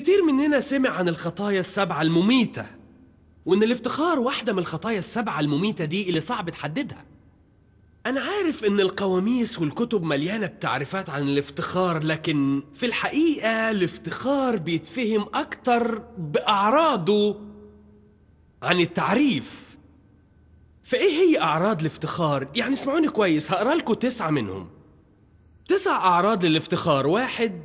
كتير مننا سمع عن الخطايا السبعة المميتة وإن الافتخار واحدة من الخطايا السبعة المميتة دي اللي صعب تحددها أنا عارف إن القواميس والكتب مليانة بتعريفات عن الافتخار لكن في الحقيقة الافتخار بيتفهم أكتر بأعراضه عن التعريف فإيه هي أعراض الافتخار؟ يعني اسمعوني كويس هقرا لكم تسعة منهم تسع أعراض للافتخار واحد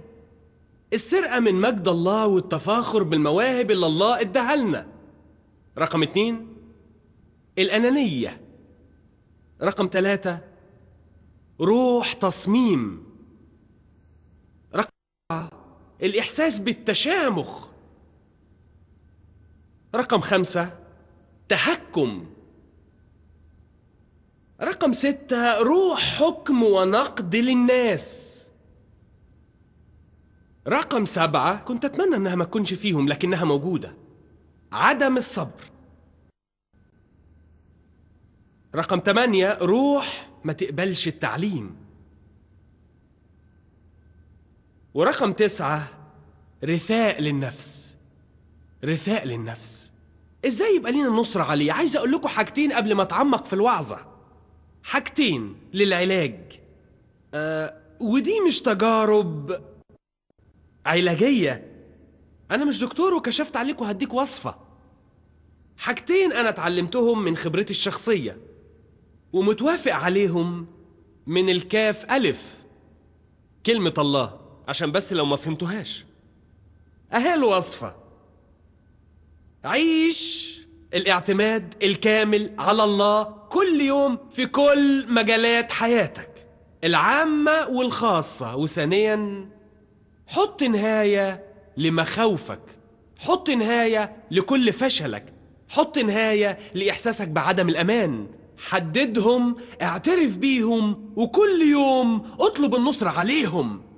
السرقة من مجد الله والتفاخر بالمواهب اللي الله اداها لنا رقم اتنين الأنانية رقم ثلاثة روح تصميم رقم أربعة الإحساس بالتشامخ رقم خمسة تهكم رقم ستة روح حكم ونقد للناس رقم سبعة كنت أتمنى أنها ما تكونش فيهم لكنها موجودة عدم الصبر رقم تمانية روح ما تقبلش التعليم ورقم تسعة رثاء للنفس رثاء للنفس ازاي يبقى لينا النصر عليه عايز اقول لكم حاجتين قبل ما اتعمق في الوعظة حاجتين للعلاج أه ودي مش تجارب علاجية أنا مش دكتور وكشفت عليك وهديك وصفة حاجتين أنا اتعلمتهم من خبرتي الشخصية ومتوافق عليهم من الكاف ألف كلمة الله عشان بس لو ما فهمتوهاش أهي الوصفة عيش الاعتماد الكامل على الله كل يوم في كل مجالات حياتك العامة والخاصة وثانيا حط نهاية لمخاوفك حط نهاية لكل فشلك حط نهاية لإحساسك بعدم الأمان حددهم اعترف بيهم وكل يوم اطلب النصر عليهم